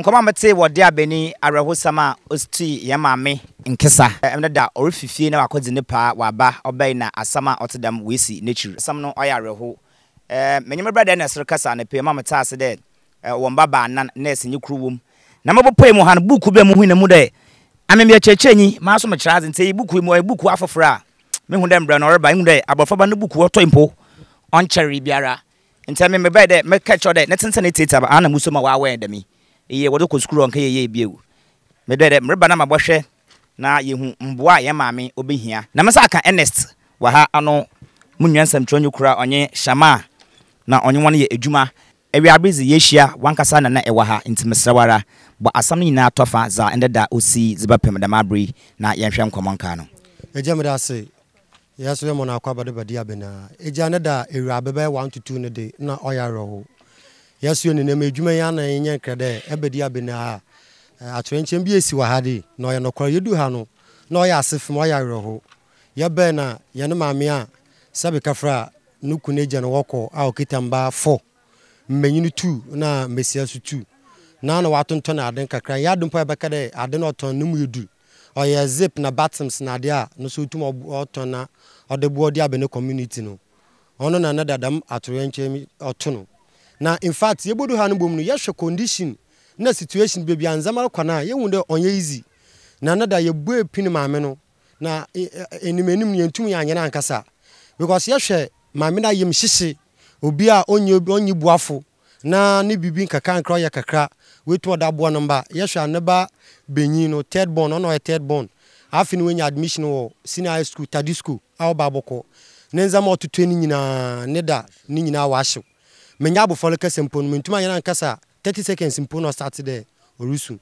nkɔmɔ a mɛte wɔ de abɛni awerɛhosɛm a ɔsi yɛn maame nkesa ɛmɛ da ɔrefifie na wakɔdze ne paa waba ɔbɛn na asɛm a ɔte dam woesi n'ekyir asɛm no ɔyɛ awerɛho ɛɛ mɛnyɛmɛ brɛ dɛ na ɛsere kasa ne pɛɛ mɛmɛ taase dɛ ɛɛ wɔn ba baanan nɛɛse nye kuro wɔm na mɛbɔ pɔɛ mu ha no buuku bɛ mu hu na mu dɛ amemia kyerɛkyerɛ nyi maa so mɛkyerɛ adze nti biara nti ɛmɛ mɛbɛ dɛ mɛkɛkyɛ dɛ ne tenten muso ma waawɛn ɛyɛ wɔde kɔ sukuu ɔnka yɛyɛ ebi ewu mɛdɛ dɛ mmereba na ma bɔhwɛ na yɛhu mboa a yɛn maame obɛhia na mɛsa aka ernest wɔ ha ano mu nua nsɛmtwerɛ nyo kura ɔnye shama na ɔnye wɔn yɛ adwuma ɛwia abirizi yɛhyia wankasa na ɛwɔ ha nti mesrɛ wara bɔ asam no nyinaa tɔfa za ɛndeda osi ziba pɛm dɛm abere na yɛnhwɛ nkɔmmɔ nkaa no ɛgya mede ase yɛso yɛ mɔ no akɔ abadebadi abɛnaa ɛgya ne da ɛwia bɛbɛyɛ 1 to 2 de na ɔyɛ awerɛho yɛsoɛ ninam adwuma yi ana yɛnyɛ nkrɛ dɛ ɛbɛdi abene ha eh, atwerɛnkyɛm bi esi wɔ ha de na ɔyɛ nɔkora yedu ha no na ɔyɛ ase fem ɔyɛ awerɛho yɛbɛɛ na yɛne maame a sɛbe kafra no ku no agya no okita mba ɔkita mbaa fɔ mmanyini tu na mmɛsia so tu na na wɔatontɔ no aden kakra yɛ adom pa yɛbɛka dɛ ade no ɔtɔn no zip na batoms na adeɛ a no so wotum ɔtɔn na ɔde boɔ de abɛne community no ɔno na na dadam atwerɛnkyɛm ɔto no na in fact ye bodu hanu bom no hwe condition na situation be a nzɛma rekɔ no a yɛhu dɛ ɔnyɛ easy na na da yɛbue pin maame no na e, e, e, enim anim no yɛntum yɛanyɛ no ankasa because ye yɛhwɛ maame na ye hyehye obi a onye obi onye buafo na ne bibi nkaka nkra ye kakra wetu ɔda aboa no mba ye hwe ne ba benyin no third born ɔna ɔyɛ third born afei no wanya admission wo senior high school tadisco school a ɔba abɔkɔ ne nzɛma ɔtotɔ no nyinaa ne da ne nyinaa menya abofra no kasa mpo no mentumi anyɛ no ankasa 30 seconds mpo no ɔsate dɛ ɔresu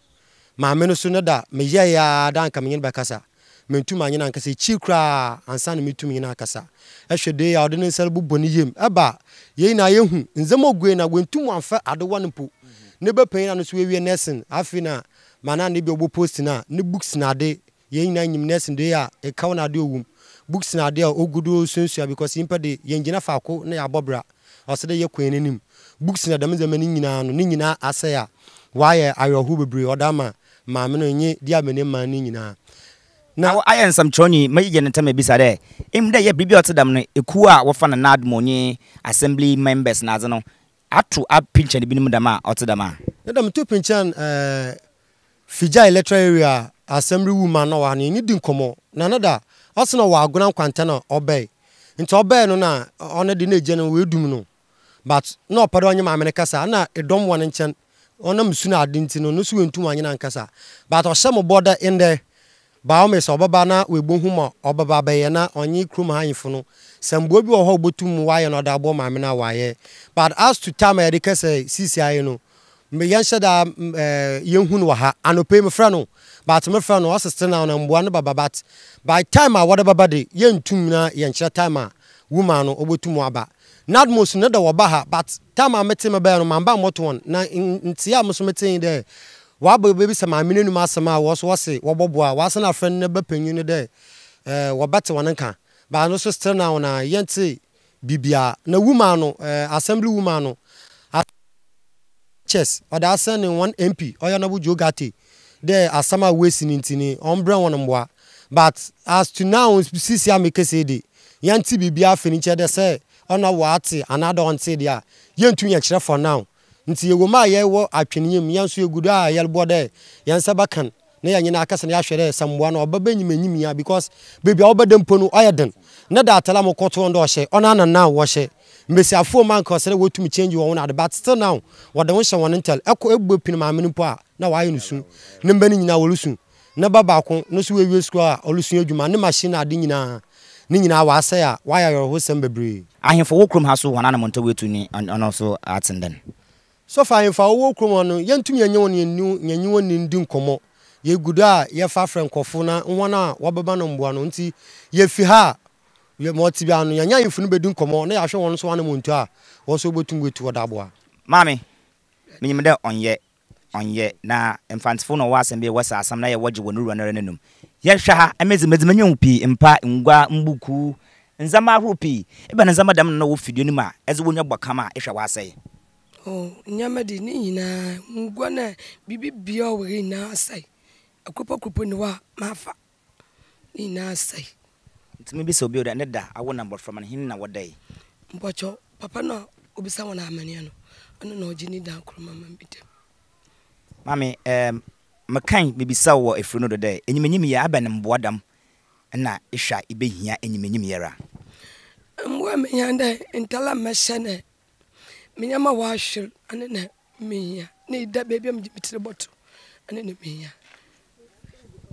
maame no so no da meyɛeɛ ya da anka menyɛ ba kasa mentumi anyɛ no ankasa ɛkyi koraa ansa na metumi nyɛ no ankasa ɛhwɛ de a ɔde ne nsa bobɔ no yam ɛba yei na yɛhu nsɛm ɔgue na wɔntum amfa adewa no mpo ne bɛpanyin na no so wɔawie nursing afei na mana ne bi ɔbɔ post na a ne books na ade yɛn nyinaa nyim nursing de a ɛkaw e na de ɔwom books na ade a ɔgudo suasua because yɛmpɛ de yɛngyina faako na yɛabɔ bra ɔsɛ dɛ yɛ kwan n'anim books na dɛm ndzɛmba no nyinaa no ne nyinaa asɛe a wayɛ awerɛhow bebree ɔda ma maame no nye di ama ne no nyinaa na ayɛ nsɛmkyerɛwni mɛyɛ ne ntɛm abisa dɛ ɛmu dɛ yɛ biribi a ɔte dam no ɛkuo a wɔfa no nadmo nye assembly members no adze no ato apinkyɛn binom dam a ɔte dam a ne dɛm to pinkyɛn figya electoral area assembly woman na wa no yɛnye di nkɔmmɔ na ne da na wɔ agona nkwanta na ɔbɛe nti ɔbɛe no na ɔno de n'agya no wɔadum no but na ɔpɛ dɛ ɔnye maame no kasa na ɛdɔm wɔ ne nkyɛn ɔnam su no ade nti no no so wɔntum anyena nkasa but ɔhyɛ mo bɔ dɛ ndɛ baome sɛ ɔbɛba na wɔbɛhu ma ɔbɛba bɛyɛ na ɔnye kurom hanyefo no sɛmboa bi wɔ hɔ a wɔbɛtum mu wayɛ no ɔde aboɔ maame no a wayɛ but as to time a yɛde kɛsɛ sisi ayɛ no yɛnhyɛ da eh, yɛnhu no wɔ ha anɔpɛi mefrɛ no but mefrɛ no ɔsese na ɔno mboa no baba but by time a wɔde baba de yɛntum na yɛnkyerɛ time a woma no ɔbɛtum aba nadmos ne da wɔba ha but time a mete me bɛɛ no mamba mmɔto wɔn na nti a moso mete dɛ wabɔ baabi sɛ maame no num asɛm a wɔ so wɔse wɔbɔboa wɔase no afrɛ no ne bɛpanyin no dɛ eh, wɔbɛte wɔne nka baa no so still now na yɛnte bibia na wuma no eh, assembly wuma no chess ɔde asɛn ne one mp ɔyɛ no bo joe gate dɛ asɛm a wɔasi no nti ni ɔmbrɛ wɔn mboa but as to now sisi a mekese de yɛnte biribi afei no nkyɛ dɛ sɛ ɔna wɔate anaadɛ ɔnte deɛ a yɛntumi yɛkyerɛ fɔ now nti yɛwɔ mu a yɛwɔ atwenneɛ mu yɛnso yɛgu do a yɛbɔ dɛ yɛn nsa bɛkan na yɛn nyinaa akasa na yɛahwɛ dɛ sɛmboa no ɔbɛbɛ nyimanyim ya because baabi a wobɛda mpo no ɔyɛ den ne da atala mo kɔto ɔndɛ ɔhyɛ na anana wɔhyɛ mbesiafoɔ ma nka ɔsɛ dɛ wɔtumi change wɔn no ade but still now wɔde ho hyɛ wɔn ntɛl ɛkɔ ɛbue pin maame no mpo a na waayɛ no su ne mba no nyinaa wɔresu ne ba baako no so wɔawie sukuu a ɔresua adwuma ne machine ade nyinaa ne nyinaa waasɛe a wayɛ awerɛhosɛm bebree ahemfo wo kurom ha so wɔna ne mɔntɔ wɔatu ni ɔno so atenden so fa ahemfo a wɔwɔ kurom hɔ no yɛntumi yɛnyɛ wɔn yɛnyi wɔn ni ndi nkɔmmɔ yɛgu do a yɛfa frɛ nkɔfo na wɔn a wɔbɛba no mboa no nti yɛfi ha a mɔte bi ano yɛnyɛ ahemfo no bɛdi nkɔmmɔ na yɛahwɛ wɔn nso wɔn mɔntu a wɔn nso wɔbɛtumi wɔtu hɔ daboa maame menyim dɛ ɔnyɛ ɔnyɛ na mfantefoɔ na ɔwɔ asɛm bi wɔsɛ asɛm na yɛwɔgye wɔ no wura no ara no yɛhwɛ ha mɛdze manya ho pii mpa ngua mbuku nzama ahorow pii ɛbɛ na nzama oh, dam na wɔ fidio no mu a ɛdze wɔnya bɔ kam a ɛhwɛ wɔasɛe nyama de ne nyinaa ngua no a biribi bia wɔre nyinaa asɛe akropɔkropɔ ne wɔ a maafa ne nyinaa asɛe ntumi bi sɛ obi da ne da awo na mbɔframa no hene na wɔdɛe mpɔkyɛ papa no a obisa wɔn amanneɛ no ɔno na ɔgye ne da nkoroma ma bi mame um, mekan bibisa wɔ efiri no do dɛ enyimnyim yɛ abɛn ne mboa dam ɛna ehwɛ a ebehia enyimnyim yɛra. mboa menya dɛ ntala mɛhyɛ nɛ menya ma wɔahwer ɛne na menya ne da beebi a mede me bɔto ɛne na menya.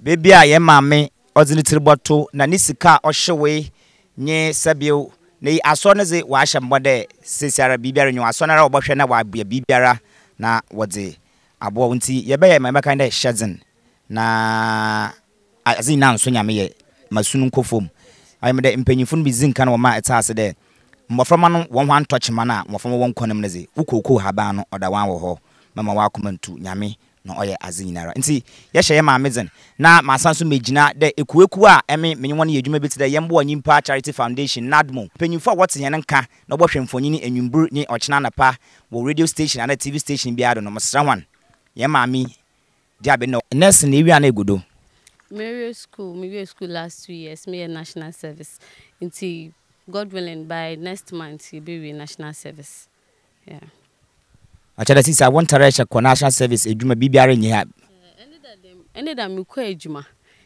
beebi a yɛn maame ɔdze ne tiri bɔto na ne sika a ɔhyewe nye sɛbio na yi asɔ no dze wɔahyɛ mbɔ dɛ sesiara biribiara nyɛ wɔasɔ no ara wɔbɔhwɛ na wɔabea biribiara na wɔdze aboa wo nti yɛbɛyɛ ma yɛbɛka dɛ hyɛ na adze nyinaa nso nyame yɛ masu no nkɔ fam ayɛm dɛ mpanyimfo no bi dzi nka no wɔma ɛte ase dɛ mmɔframa no wɔn ho antɔkyema no a mmɔframa wɔn nkɔnam no dze wokookoo haban no ɔda wɔn wɔ hɔ mɛma wɔakoma ntu nyame na ɔyɛ adze nyinara nti yɛhyɛ yɛ maame dzen na masa nso megyina dɛ ekueku a ɛme menye wɔn yɛ adwuma bi te dɛ yɛmboa nyimpa charity foundation nadmo mpanyimfo a wɔte yɛn no nka na wɔbɛhwɛ mfonyi ne anwumburu ne ɔkyena anapa wɔ radio station anaa tv station biara do no mesra wɔn yɛn maame di abɛ na nurse na ewia na egu do. school mewie school last two years Mary national service until god willing by next month be with national service. Yeah. akyɛdɛ sisa wɔntare ɛhyɛ kɔ national service edwuma biribiara nyɛ ha. Eh, ɛne da mekɔ adwuma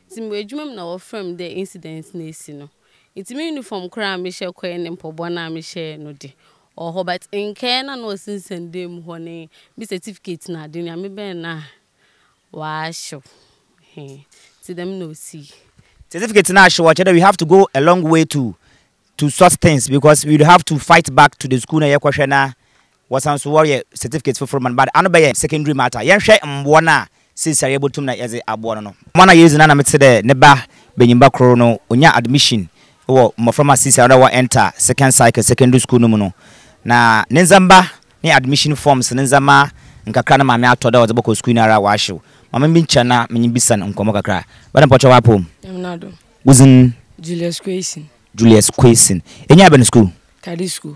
nti mewɔ adwuma mu na wɔfrɛ m dɛ incident na esi no nti me uniform koraa mehyɛ kɔɛ ne mpɔbɔ no a mehyɛ no de ɔhɔ but nkɛɛ na na ɔsensɛn dan mu hɔ ne bi certificate na ade nyame bɛn na waahyew nti dɛm na ɔsi certificate na ahyew ɔkyerɛ we have to go a long way to to sort things because we have to fight back to the school na yɛkɔhwɛ na wɔsan so wɔyɛ certificate foforɔ ma no but ano bɛyɛ secondary matter yɛnhwɛ mboɔ no a seesare yɛbɛtum na yɛdze aboɔ no no mo na yɛdzi na na mete dɛ ne ba banyimba koro no ɔnya admission wɔ mmɔframma seesare na wɔ enter second cycle secondary school no mu no na ne nzamba ne admission forms ne nzama nkakra na maame atɔ da ɔdze bɔkɔ sukuu no ara waahyew maame bi nkyɛn na menye bisa no nkɔmmɔ kakra bɛne mpɔkyɛ waapɔ mu wozin julius quason julius quason ɛnya abɛn school kade school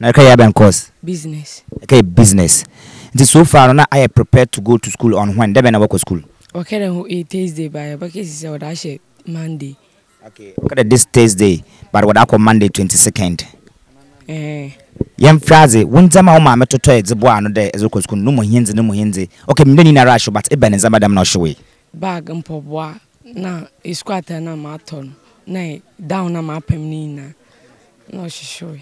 na ɛka yɛ abɛn course business ɛka yɛ business nti so far no na ayɛ prepared to go to school on when dɛ bɛn na wɔkɔ school ɔkɛdɛ ho ɛ eh, thursday baayɛ bɛkɛsi sɛ ɔde ahyɛ monday okay ɔkɛdɛ this thursday but wɔde akɔ monday 22nd Eh. yɛmfrɛ adze wo ndzɛma wo maame totɔ ɛdze boa no dɛ ɛdze kɔ sukuu no mu hindze no mu hindze ok mede ni nara ahyew but ɛbɛ ne dɛm na ɔhyewe bag mpɔboa na sukuu atar no a maatɔ no na down na maapam no nyinaa na ɔhyehyewe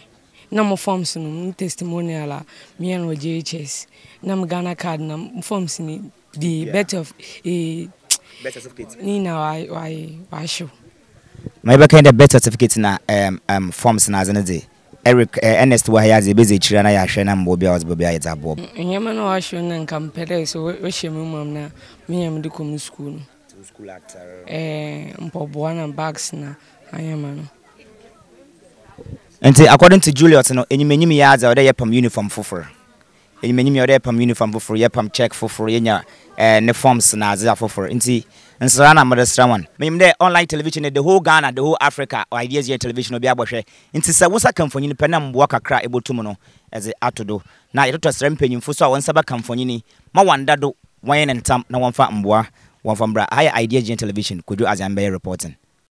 na mo forms no mo testimonial a meyɛ no wɔ jhs na mo ghana card na forms no the yeah. bet of ne nyinaa wahyew ma yɛbɛka dɛ bet certificate na um, um, forms no adze no dze eric eh, ernest wɔ ha yi adze ebedze na yɛahwɛ na mbɔ bi a ɔdze bɔ bi a yɛdze aboɔ. na wahyɛ no nka mpɛ dɛ sɛ wahyɛ mu mam na menya mede kɔ mu sukuu no mpɔboa na bags na anyɛma no nti according to juliet no enyimanyim yɛ adze a ɔdɛ yɛpam uniform foforɔ menim yɛ ɔde yɛpam uniform foforɔ yɛpam check foforɔ yɛnya eh, ne forms na adze afoforɔ nti nsra na mede sra wɔn menim dɛ online television the whole ghana the whole africa or ideas yɛ television obi abɔhwɛ nti sɛ wosa ka mfonyini pɛ na mboa kakra ɛbɔtom no ɛdze ato do na yɛtotɔ mpanyimfo so a wɔn nsa ma do ne ntam na wɔmfa mboa wɔmfa mbra ideas television kodwo reporting